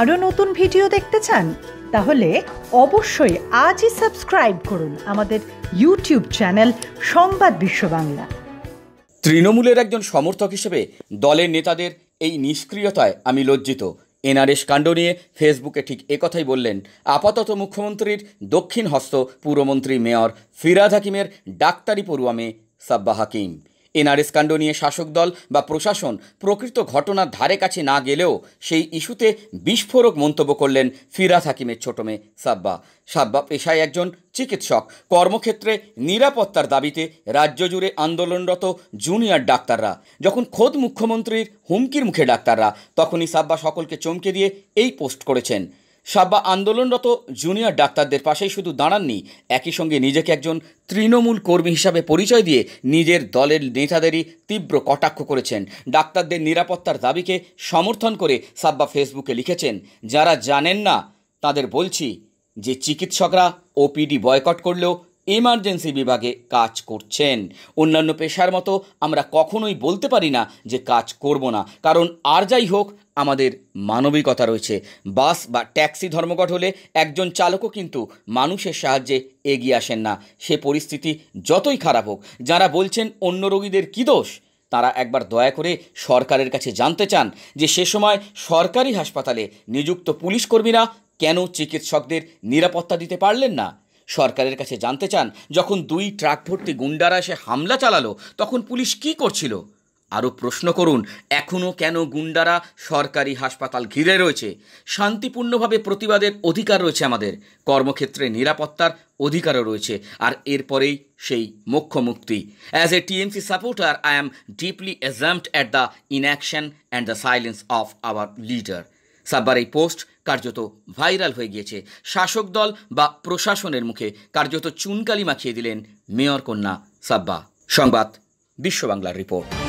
আরও নতুন ভিডিও দেখতে চান তাহলে অবশ্যই আজই সাবস্ক্রাইব করুন আমাদের ইউটিউব চ্যানেল সংবাদ বিশ্ব বাংলা তৃণমূলের একজন সমর্থক হিসেবে দলের নেতাদের এই নিষ্ক্রিয়তায় আমি লজ্জিত এনআরএস কাণ্ড নিয়ে ফেসবুকে ঠিক একথাই বললেন আপাতত মুখ্যমন্ত্রীর দক্ষিণ হস্ত পুরমন্ত্রী মেয়র ফিরাদ হাকিমের ডাক্তারি পড়ুয়া মেয়ে সাব্বা হাকিম এনআরএস কাণ্ড নিয়ে শাসক দল বা প্রশাসন প্রকৃত ঘটনার ধারে কাছে না গেলেও সেই ইস্যুতে বিস্ফোরক মন্তব্য করলেন ফিরাজ হাকিমের ছোট মেয়ে সাব্বা সাব্বা পেশায় একজন চিকিৎসক কর্মক্ষেত্রে নিরাপত্তার দাবিতে রাজ্য জুড়ে আন্দোলনরত জুনিয়র ডাক্তাররা যখন খোদ মুখ্যমন্ত্রীর হুমকির মুখে ডাক্তাররা তখনই সাব্বা সকলকে চমকে দিয়ে এই পোস্ট করেছেন সাব্বা আন্দোলনরত জুনিয়র ডাক্তারদের পাশেই শুধু দাঁড়াননি একই সঙ্গে নিজেকে একজন তৃণমূল কর্মী হিসাবে পরিচয় দিয়ে নিজের দলের নেতাদেরই তীব্র কটাক্ষ করেছেন ডাক্তারদের নিরাপত্তার দাবিকে সমর্থন করে সাব্বা ফেসবুকে লিখেছেন যারা জানেন না তাদের বলছি যে চিকিৎসকরা ওপিডি বয়কট করলেও এমার্জেন্সি বিভাগে কাজ করছেন অন্যান্য পেশার মতো আমরা কখনোই বলতে পারি না যে কাজ করব না কারণ আর যাই হোক আমাদের মানবিকতা রয়েছে বাস বা ট্যাক্সি ধর্মঘট হলে একজন চালকও কিন্তু মানুষের সাহায্যে এগিয়ে আসেন না সে পরিস্থিতি যতই খারাপ হোক যারা বলছেন অন্য রোগীদের কী দোষ তারা একবার দয়া করে সরকারের কাছে জানতে চান যে সে সময় সরকারি হাসপাতালে নিযুক্ত পুলিশ কর্মীরা কেন চিকিৎসকদের নিরাপত্তা দিতে পারলেন না সরকারের কাছে জানতে চান যখন দুই ট্রাক ভর্তি গুন্ডারা এসে হামলা চালালো তখন পুলিশ কি করছিল আরও প্রশ্ন করুন এখনও কেন গুন্ডারা সরকারি হাসপাতাল ঘিরে রয়েছে শান্তিপূর্ণভাবে প্রতিবাদের অধিকার রয়েছে আমাদের কর্মক্ষেত্রে নিরাপত্তার অধিকারও রয়েছে আর এরপরেই সেই মুখ্যমুক্তি as a TMC supporter I am deeply ashamed at the inaction and the silence of our leader সাব্বার এই পোস্ট কার্যত ভাইরাল হয়ে গিয়েছে শাসক দল বা প্রশাসনের মুখে কার্যত চুনকালি মাখিয়ে দিলেন মেয়র কন্যা সাব্বা সংবাদ বিশ্ব বাংলার রিপোর্ট